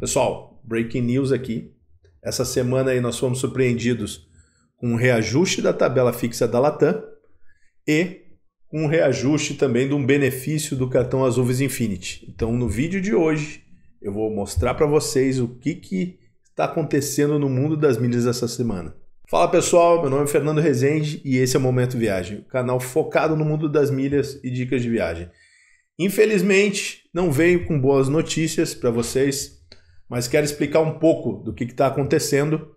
Pessoal, breaking news aqui. Essa semana aí nós fomos surpreendidos com um reajuste da tabela fixa da Latam e um reajuste também de um benefício do cartão Azuvis Infinity. Então, no vídeo de hoje, eu vou mostrar para vocês o que, que está acontecendo no mundo das milhas essa semana. Fala pessoal, meu nome é Fernando Rezende e esse é o Momento Viagem, o canal focado no mundo das milhas e dicas de viagem. Infelizmente, não veio com boas notícias para vocês mas quero explicar um pouco do que está acontecendo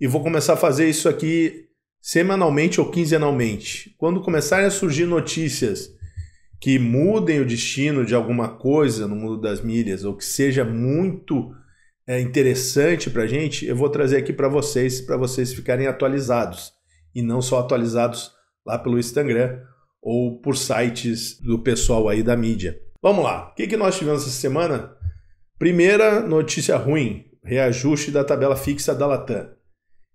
e vou começar a fazer isso aqui semanalmente ou quinzenalmente. Quando começarem a surgir notícias que mudem o destino de alguma coisa no mundo das milhas ou que seja muito é, interessante para a gente, eu vou trazer aqui para vocês, para vocês ficarem atualizados e não só atualizados lá pelo Instagram ou por sites do pessoal aí da mídia. Vamos lá, o que, que nós tivemos essa semana? Primeira notícia ruim: reajuste da tabela fixa da Latam.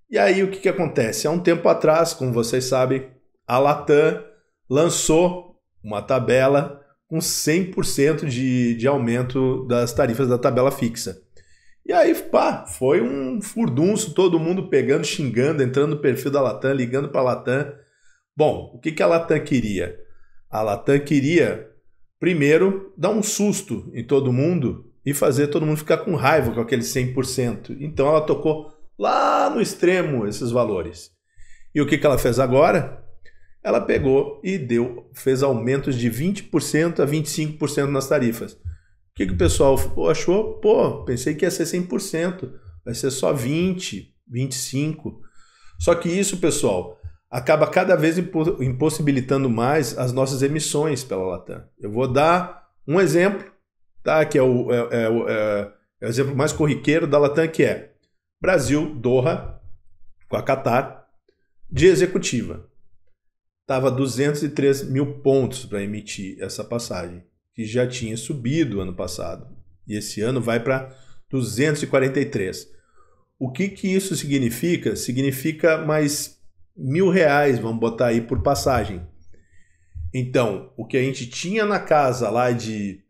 E aí o que, que acontece? Há um tempo atrás, como vocês sabem, a Latam lançou uma tabela com 100% de, de aumento das tarifas da tabela fixa. E aí, pá, foi um furdunço, todo mundo pegando, xingando, entrando no perfil da Latam, ligando para a Latam. Bom, o que, que a Latam queria? A Latam queria, primeiro, dar um susto em todo mundo e fazer todo mundo ficar com raiva com aquele 100%. Então ela tocou lá no extremo esses valores. E o que, que ela fez agora? Ela pegou e deu, fez aumentos de 20% a 25% nas tarifas. O que, que o pessoal achou? Pô, pensei que ia ser 100%, vai ser só 20, 25. Só que isso, pessoal, acaba cada vez impossibilitando mais as nossas emissões pela Latam. Eu vou dar um exemplo tá? que é o, é, é, é, é o exemplo mais corriqueiro da Latam, que é Brasil, Doha, com a Qatar, de executiva. Estava 203 mil pontos para emitir essa passagem, que já tinha subido ano passado. E esse ano vai para 243. O que, que isso significa? Significa mais mil reais, vamos botar aí, por passagem. Então, o que a gente tinha na casa lá de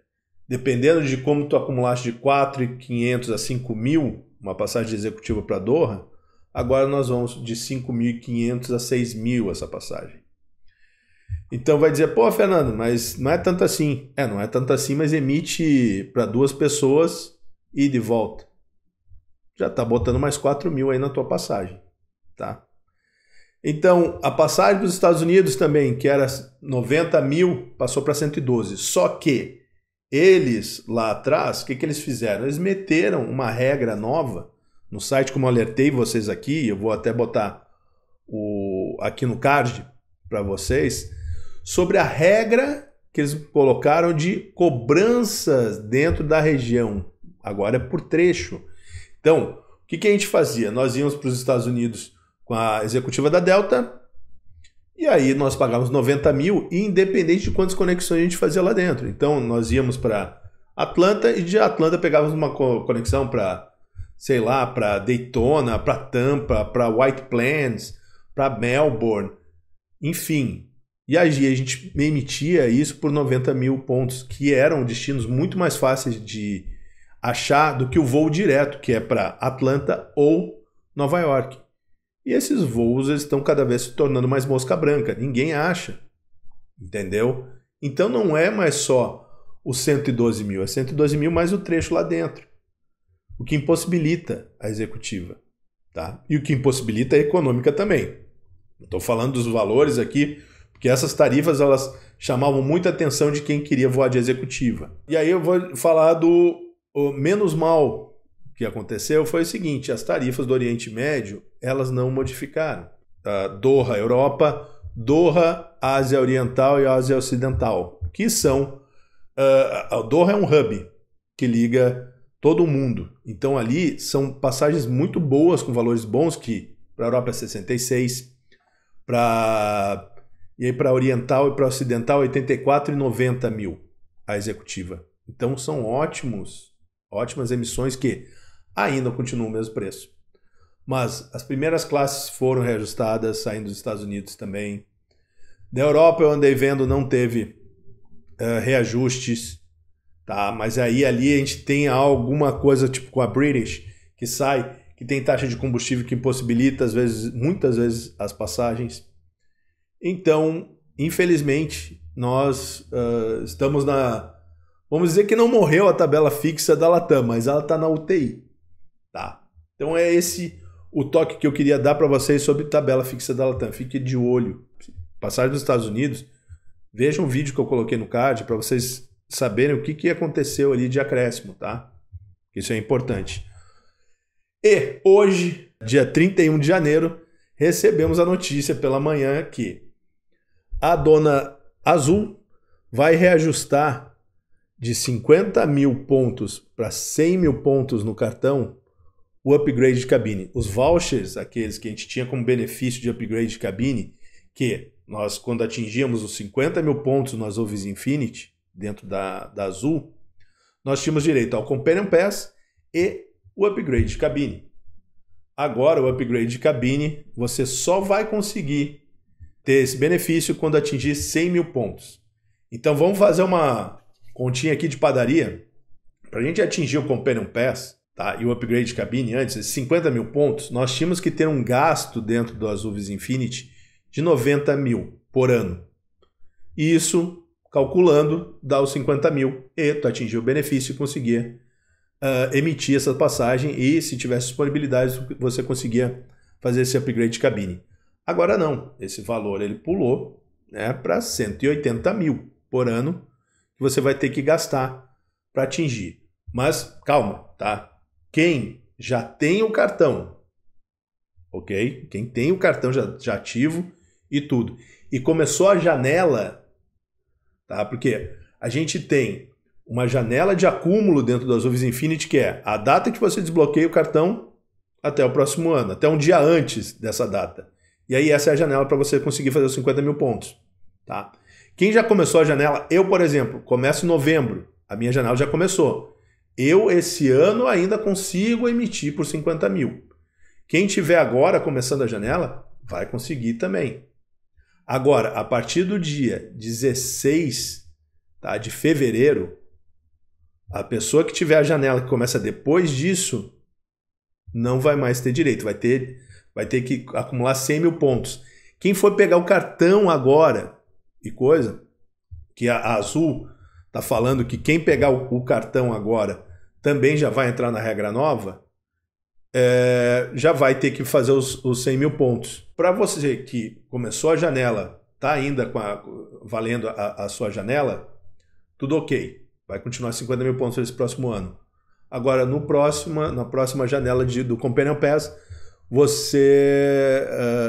dependendo de como tu acumulaste de 4.500 a 5.000, uma passagem executiva para Doha, agora nós vamos de 5.500 a 6.000 essa passagem. Então vai dizer, pô, Fernando, mas não é tanto assim. É, não é tanto assim, mas emite para duas pessoas e de volta. Já está botando mais 4 mil aí na tua passagem, tá? Então, a passagem para os Estados Unidos também, que era 90 mil, passou para 112. Só que eles lá atrás, o que, que eles fizeram? Eles meteram uma regra nova no site, como eu alertei vocês aqui, eu vou até botar o, aqui no card para vocês, sobre a regra que eles colocaram de cobranças dentro da região. Agora é por trecho. Então, o que, que a gente fazia? Nós íamos para os Estados Unidos com a executiva da Delta, e aí nós pagávamos 90 mil, e independente de quantas conexões a gente fazia lá dentro. Então nós íamos para Atlanta e de Atlanta pegávamos uma conexão para, sei lá, para Daytona, para Tampa, para White Plains, para Melbourne, enfim. E aí a gente emitia isso por 90 mil pontos, que eram destinos muito mais fáceis de achar do que o voo direto, que é para Atlanta ou Nova York. E esses voos estão cada vez se tornando mais mosca branca, ninguém acha, entendeu? Então não é mais só os 112 mil, é 112 mil mais o trecho lá dentro, o que impossibilita a executiva, tá? E o que impossibilita a econômica também. Estou falando dos valores aqui, porque essas tarifas elas chamavam muita atenção de quem queria voar de executiva. E aí eu vou falar do menos mal que aconteceu foi o seguinte: as tarifas do Oriente Médio elas não modificaram. Uh, Doha, Europa, Doha, Ásia Oriental e Ásia Ocidental, que são. Uh, Doha é um hub que liga todo o mundo. Então ali são passagens muito boas, com valores bons, que para a Europa é 66, para. E aí para Oriental e para Ocidental, 84 e 90 mil a executiva. Então são ótimos, ótimas emissões que ainda continua o mesmo preço. Mas as primeiras classes foram reajustadas, saindo dos Estados Unidos também. Da Europa eu andei vendo, não teve uh, reajustes, tá? Mas aí ali a gente tem alguma coisa tipo com a British, que sai, que tem taxa de combustível que impossibilita, às vezes, muitas vezes, as passagens. Então, infelizmente, nós uh, estamos na. Vamos dizer que não morreu a tabela fixa da Latam, mas ela está na UTI. Tá? Então é esse o toque que eu queria dar para vocês sobre tabela fixa da Latam. Fique de olho. Passagem dos Estados Unidos, veja um vídeo que eu coloquei no card para vocês saberem o que, que aconteceu ali de acréscimo, tá? Isso é importante. E hoje, dia 31 de janeiro, recebemos a notícia pela manhã que a dona Azul vai reajustar de 50 mil pontos para 100 mil pontos no cartão o upgrade de cabine. Os vouchers, aqueles que a gente tinha como benefício de upgrade de cabine, que nós, quando atingíamos os 50 mil pontos nas Ovis Infinity, dentro da, da Azul, nós tínhamos direito ao Companion Pass e o upgrade de cabine. Agora, o upgrade de cabine, você só vai conseguir ter esse benefício quando atingir 100 mil pontos. Então, vamos fazer uma continha aqui de padaria. Para a gente atingir o Companion Pass, tá? e o upgrade de cabine antes, esses 50 mil pontos, nós tínhamos que ter um gasto dentro do Azuvis Infinity de 90 mil por ano. E isso, calculando, dá os 50 mil e tu atingiu o benefício e conseguia uh, emitir essa passagem e se tivesse disponibilidade você conseguia fazer esse upgrade de cabine. Agora não, esse valor ele pulou né, para 180 mil por ano que você vai ter que gastar para atingir. Mas calma, tá? quem já tem o cartão, ok? Quem tem o cartão já, já ativo e tudo. E começou a janela, tá? Porque a gente tem uma janela de acúmulo dentro das Uvis Infinity que é a data que você desbloqueia o cartão até o próximo ano, até um dia antes dessa data. E aí essa é a janela para você conseguir fazer os 50 mil pontos, tá? Quem já começou a janela, eu, por exemplo, começo em novembro, a minha janela já começou. Eu, esse ano, ainda consigo emitir por 50 mil. Quem tiver agora começando a janela, vai conseguir também. Agora, a partir do dia 16 tá, de fevereiro, a pessoa que tiver a janela que começa depois disso, não vai mais ter direito, vai ter, vai ter que acumular 100 mil pontos. Quem for pegar o cartão agora e coisa, que a, é a Azul está falando que quem pegar o, o, cartão agora também já vai entrar na regra nova, é, já vai ter que fazer os, os 100 mil pontos. Para você que começou a janela, está ainda a, valendo a, a sua janela, tudo ok. Vai continuar 50 mil pontos nesse próximo ano. Agora, no próxima, na próxima janela de, do Companion Pass, você.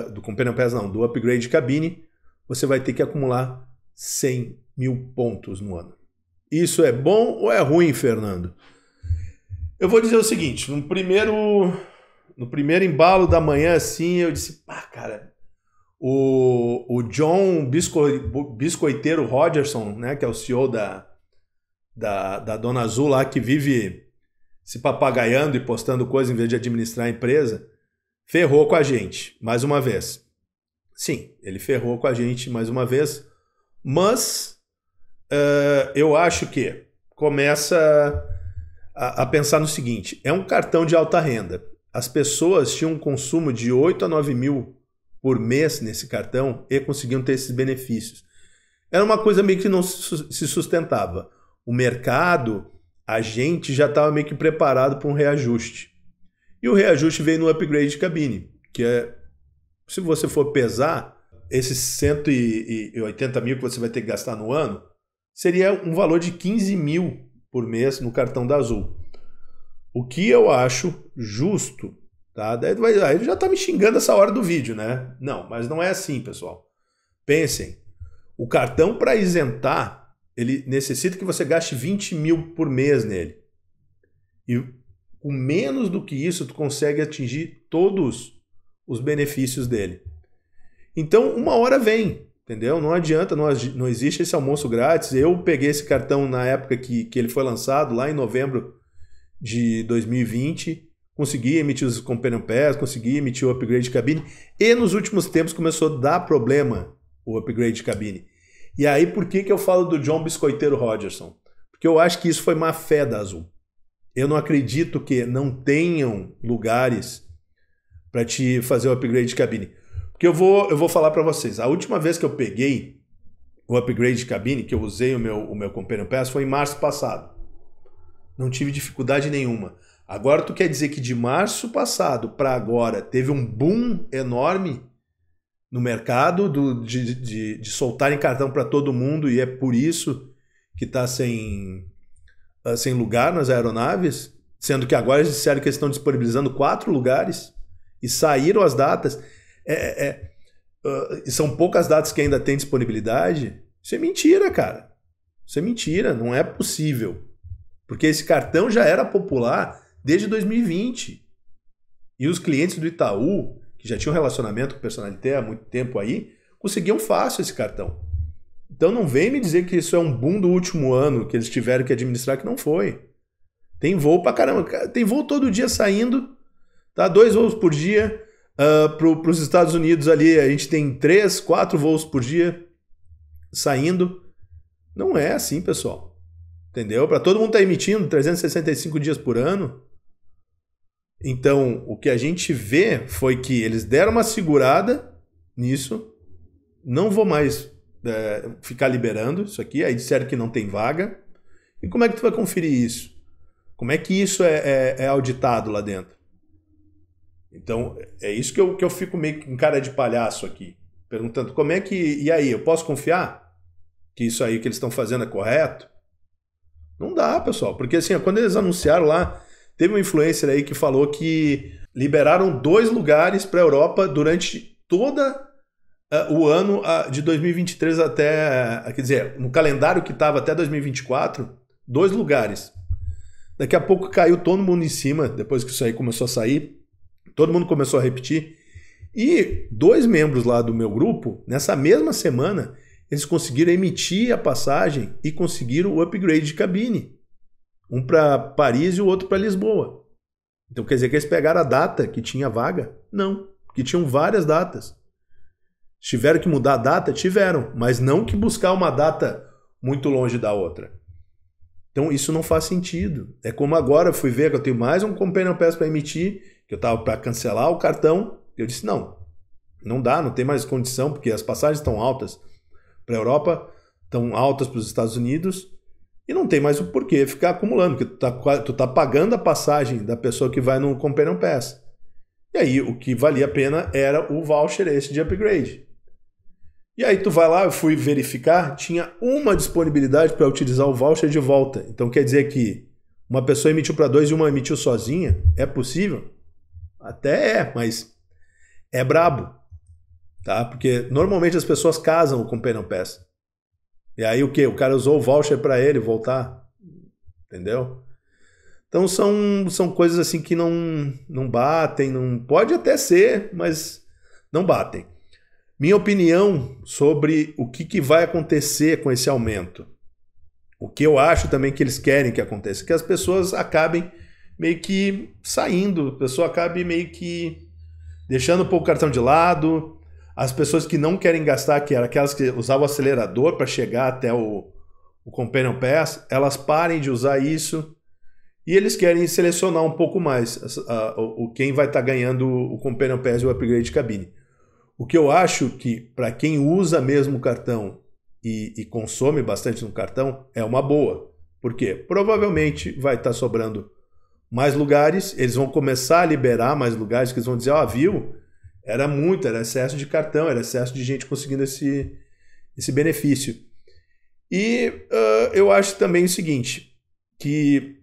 Uh, do Companion Pass não, do upgrade cabine, você vai ter que acumular 100 mil pontos no ano. Isso é bom ou é ruim, Fernando? Eu vou dizer o seguinte, no primeiro no primeiro embalo da manhã assim, eu disse, pá, cara, o, o John Bisco, Biscoiteiro Rogerson, né, que é o CEO da, da, da Dona Azul lá, que vive se papagaiando e postando coisa em vez de administrar a empresa, ferrou com a gente, mais uma vez. Sim, ele ferrou com a gente mais uma vez, mas ah, eu acho que começa a, a, pensar no seguinte: é um cartão de alta renda. As pessoas tinham um consumo de 8 a 9 mil por mês nesse cartão e conseguiam ter esses benefícios. Era uma coisa meio que não se sustentava. O mercado, a gente já estava meio que preparado para um reajuste. E o reajuste veio no upgrade de cabine, que é, se você for pesar, esses 180 mil que você vai ter que gastar no ano, seria um valor de 15 mil por mês no cartão da Azul. O que eu acho justo, tá? Daí vai, já tá me xingando essa hora do vídeo, né? Não, mas não é assim, pessoal. Pensem, o cartão para isentar, ele necessita que você gaste 20 mil por mês nele. E com menos do que isso, tu consegue atingir todos os benefícios dele. Então, uma hora vem, Entendeu? Não adianta, não, não existe esse almoço grátis. Eu peguei esse cartão na época que, que ele foi lançado, lá em novembro de 2020. Consegui emitir os Companion Pass, consegui emitir o upgrade de cabine. E nos últimos tempos começou a dar problema o upgrade de cabine. E aí, por que, que eu falo do John Biscoiteiro Rogerson? Porque eu acho que isso foi má fé da Azul. Eu não acredito que não tenham lugares para te fazer o upgrade de cabine. Que eu vou, eu vou falar para vocês. A última vez que eu peguei o upgrade de cabine, que eu usei o meu, o meu Companion Pass, foi em março passado. Não tive dificuldade nenhuma. Agora tu quer dizer que de março passado para agora teve um boom enorme no mercado do, de, de, de soltarem cartão para todo mundo e é por isso que está sem, ah, sem lugar nas aeronaves? Sendo que agora eles disseram que eles estão disponibilizando quatro lugares e saíram as datas é, é, uh, são poucas datas que ainda tem disponibilidade. Isso é mentira, cara. Isso é mentira, não é possível. Porque esse cartão já era popular desde 2020. E os clientes do Itaú, que já tinham relacionamento com o Personalité há muito tempo aí, conseguiam fácil esse cartão. Então não vem me dizer que isso é um boom do último ano que eles tiveram que administrar, que não foi. Tem voo pra caramba. Tem voo todo dia saindo, tá? Dois voos por dia. Uh, ah, para os Estados Unidos ali, a gente tem três, quatro voos por dia saindo. Não é assim, pessoal. Entendeu? Para todo mundo estar tá emitindo 365 dias por ano. Então, o que a gente vê foi que eles deram uma segurada nisso. Não vou mais é, ficar liberando isso aqui. Aí disseram que não tem vaga. E como é que tu vai conferir isso? Como é que isso é, é, é auditado lá dentro? Então, é isso que eu, que eu fico meio com cara de palhaço aqui, perguntando como é que. E aí, eu posso confiar que isso aí que eles estão fazendo é correto? Não dá, pessoal, porque assim, quando eles anunciaram lá, teve um influencer aí que falou que liberaram dois lugares para a Europa durante toda uh, o ano uh, de 2023 até. Uh, quer dizer, no calendário que estava até 2024, dois lugares. Daqui a pouco caiu todo mundo em cima, depois que isso aí começou a sair Todo mundo começou a repetir. E dois membros lá do meu grupo, nessa mesma semana, eles conseguiram emitir a passagem e conseguiram o upgrade de cabine. Um para Paris e o outro para Lisboa. Então quer dizer que eles pegaram a data que tinha vaga? Não, que tinham várias datas. Tiveram que mudar a data? Tiveram, mas não que buscar uma data muito longe da outra. Então isso não faz sentido. É como agora eu fui ver que eu tenho mais um Companion Pass para emitir que eu estava para cancelar o cartão, eu disse: não, não dá, não tem mais condição, porque as passagens estão altas para a Europa, estão altas para os Estados Unidos, e não tem mais o porquê ficar acumulando, porque tu tá, tu tá pagando a passagem da pessoa que vai no Companion Pass. E aí o que valia a pena era o voucher esse de upgrade. E aí tu vai lá, eu fui verificar, tinha uma disponibilidade para utilizar o voucher de volta. Então quer dizer que uma pessoa emitiu para dois e uma emitiu sozinha? É possível? Até é, mas é brabo. Tá? Porque normalmente as pessoas casam com Pen Pass. E aí o que? O cara usou o voucher para ele voltar. Entendeu? Então são, são coisas assim que não, não batem, não pode até ser, mas não batem. Minha opinião sobre o que, que vai acontecer com esse aumento. O que eu acho também que eles querem que aconteça, que as pessoas acabem meio que saindo. A pessoa acaba meio que deixando um pouco o cartão de lado. As pessoas que não querem gastar, que eram aquelas que usavam o acelerador para chegar até o, o Companion Pass, elas parem de usar isso e eles querem selecionar um pouco mais a, o, quem vai estar tá ganhando o Companion Pass e o upgrade de cabine. O que eu acho que, para quem usa mesmo o cartão e, e, consome bastante no cartão, é uma boa. Porque provavelmente vai estar tá sobrando mais lugares, eles vão começar a liberar mais lugares, que eles vão dizer, ó, oh, viu? Era muito, era excesso de cartão, era excesso de gente conseguindo esse, esse benefício. E uh, eu acho também o seguinte, que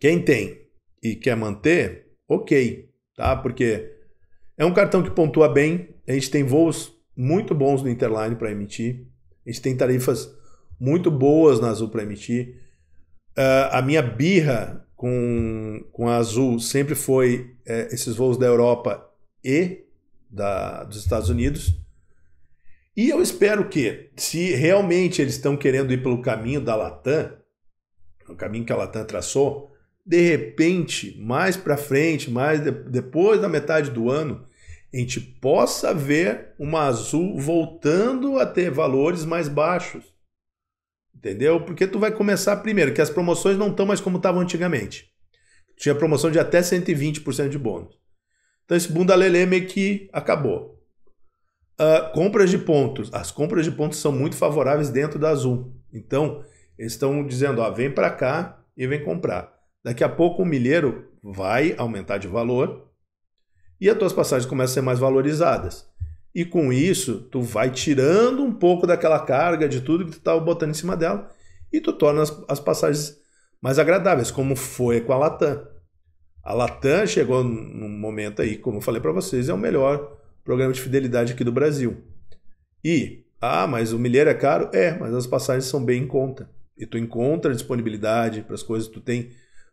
quem tem e quer manter, ok, tá? Porque é um cartão que pontua bem, a gente tem voos muito bons no Interline para emitir, a gente tem tarifas muito boas na Azul para emitir. Uh, a minha birra com, com a Azul sempre foi é, esses voos da Europa e da, dos Estados Unidos. E eu espero que, se realmente eles estão querendo ir pelo caminho da Latam, o caminho que a Latam traçou, de repente, mais para frente, mais de, depois da metade do ano, a gente possa ver uma Azul voltando a ter valores mais baixos. Entendeu? Porque tu vai começar primeiro, que as promoções não estão mais como estavam antigamente. Tinha promoção de até 120% de bônus. Então esse bunda lelê meio que acabou. Uh, compras de pontos. As compras de pontos são muito favoráveis dentro da Azul. Então, eles estão dizendo, ó, vem para cá e vem comprar. Daqui a pouco o milheiro vai aumentar de valor e as tuas passagens começam a ser mais valorizadas. E com isso, tu vai tirando um pouco daquela carga de tudo que tu estava botando em cima dela e tu torna as, as passagens mais agradáveis, como foi com a Latam. A Latam chegou num momento aí, como eu falei para vocês, é o melhor programa de fidelidade aqui do Brasil. E, ah, mas o milheiro é caro? É, mas as passagens são bem em conta. E tu encontra disponibilidade para as coisas, tu tem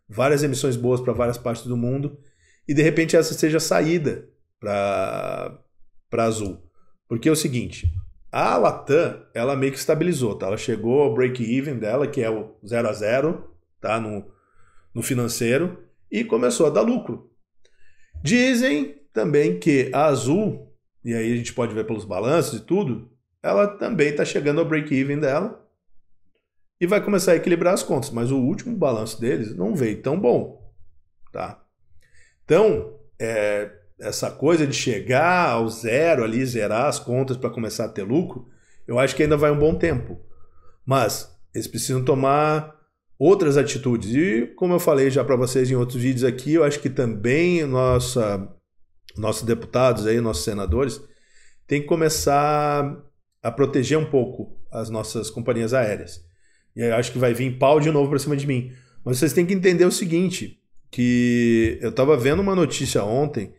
várias emissões boas para várias partes do mundo. E de repente essa seja a saída para para azul. Porque é o seguinte, a Latam, ela meio que estabilizou, tá? Ela chegou ao break-even dela, que é o 0 a 0 tá? No, no financeiro, e começou a dar lucro. Dizem também que a Azul, e aí a gente pode ver pelos balanços e tudo, ela também está chegando ao break-even dela e vai começar a equilibrar as contas, mas o último balanço deles não veio tão bom, tá? Então, é, essa coisa de chegar ao zero ali, zerar as contas para começar a ter lucro, eu acho que ainda vai um bom tempo. Mas eles precisam tomar outras atitudes. E como eu falei já para vocês em outros vídeos aqui, eu acho que também nossa, nossos deputados aí, nossos senadores, tem que começar a proteger um pouco as nossas companhias aéreas. E eu acho que vai vir pau de novo para cima de mim. Mas vocês têm que entender o seguinte, que eu estava vendo uma notícia ontem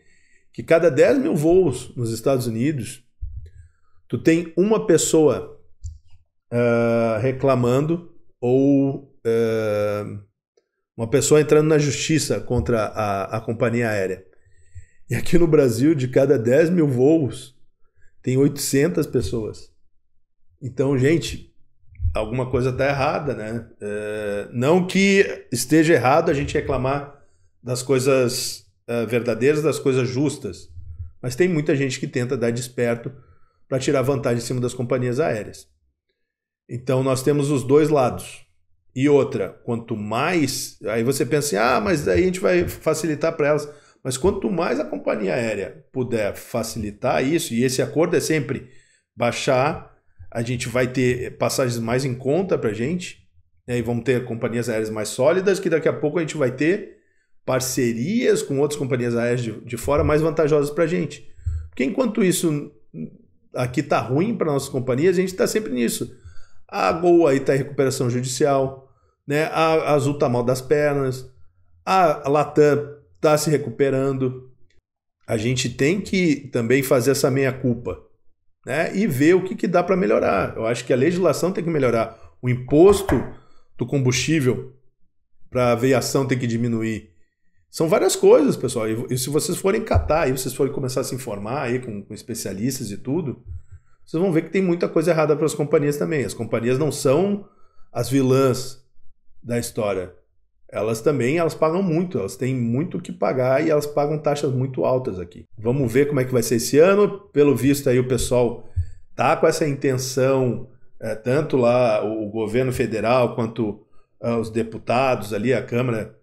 que cada 10 mil voos nos Estados Unidos, tu tem uma pessoa uh, reclamando ou uh, uma pessoa entrando na justiça contra a, a companhia aérea. E aqui no Brasil, de cada 10 mil voos, tem 800 pessoas. Então, gente, alguma coisa está errada, né? Ah, não que esteja errado a gente reclamar das coisas uh, verdadeiras, das coisas justas. Mas tem muita gente que tenta dar desperto para tirar vantagem em cima das companhias aéreas. Então nós temos os dois lados. E outra, quanto mais. Aí você pensa assim, ah, mas aí a gente vai facilitar para elas. Mas quanto mais a companhia aérea puder facilitar isso, e esse acordo é sempre baixar, a gente vai ter passagens mais em conta para a gente, né? e vamos ter companhias aéreas mais sólidas, que daqui a pouco a gente vai ter parcerias com outras companhias aéreas de, de fora mais vantajosas para a gente. Porque enquanto isso aqui está ruim para nossas companhias, a gente está sempre nisso. A Gol aí está em recuperação judicial, né? a Azul está mal das pernas, a Latam está se recuperando. A gente tem que também fazer essa meia-culpa né? e ver o que, que dá para melhorar. Eu acho que a legislação tem que melhorar. O imposto do combustível para a aviação tem que diminuir. São várias coisas, pessoal. E, e, se vocês forem catar, e vocês forem começar a se informar aí com, com especialistas e tudo, vocês vão ver que tem muita coisa errada para as companhias também. As companhias não são as vilãs da história. Elas também elas pagam muito, elas têm muito o que pagar e elas pagam taxas muito altas aqui. Vamos ver como é que vai ser esse ano. Pelo visto aí o pessoal tá com essa intenção, é, tanto lá o, o governo federal quanto é, os deputados ali, a Câmara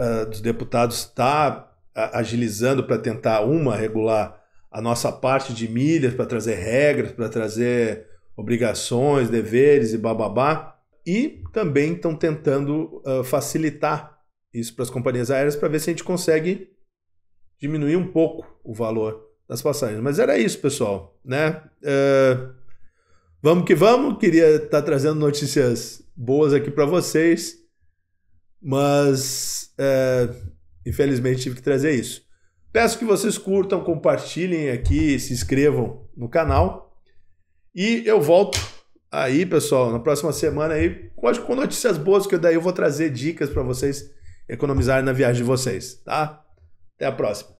ah, dos deputados está agilizando para tentar, uma, regular a nossa parte de milhas, para trazer regras, para trazer obrigações, deveres e bababá. E também estão tentando uh, facilitar isso para as companhias aéreas para ver se a gente consegue diminuir um pouco o valor das passagens. Mas era isso, pessoal. Né? Uh, vamos que vamos. Queria estar tá trazendo notícias boas aqui para vocês. Mas é, infelizmente tive que trazer isso. Peço que vocês curtam, compartilhem aqui, se inscrevam no canal. E eu volto aí, pessoal, na próxima semana aí, acho com notícias boas, que daí eu vou trazer dicas para vocês economizarem na viagem de vocês, tá? Até a próxima.